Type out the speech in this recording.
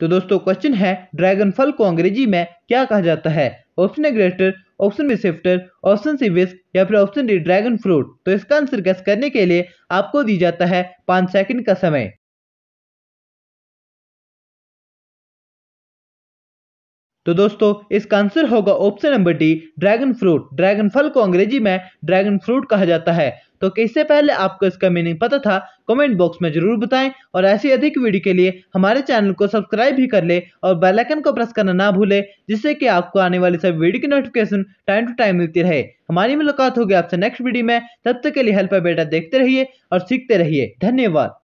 तो दोस्तों क्वेश्चन है ड्रैगन फल को अंग्रेजी में क्या कहा जाता है option A grater option B sifter option C whisk या फिर ऑप्शन डी ड्रैगन फ्रूट तो इसका आंसर गैस करने के लिए आपको दी जाता है पाँच सेकंड का समय तो दोस्तों इसका आंसर होगा option number D dragon fruit dragon फल को अंग्रेजी में ड्रैगन फ्रूट कहा जाता है तो इससे पहले आपको इसका मीनिंग पता था कमेंट बॉक्स में जरूर बताएं और ऐसी अधिक वीडियो के लिए हमारे चैनल को सब्सक्राइब भी कर ले और बेलाइकन को प्रेस करना ना भूले जिससे कि आपको आने वाली सब वीडियो की नोटिफिकेशन टाइम टू टाइम मिलती रहे हमारी मुलाकात होगी आपसे नेक्स्ट वीडियो में तब तक के लिए हेल्प बेटा देखते रहिए और सीखते रहिए धन्यवाद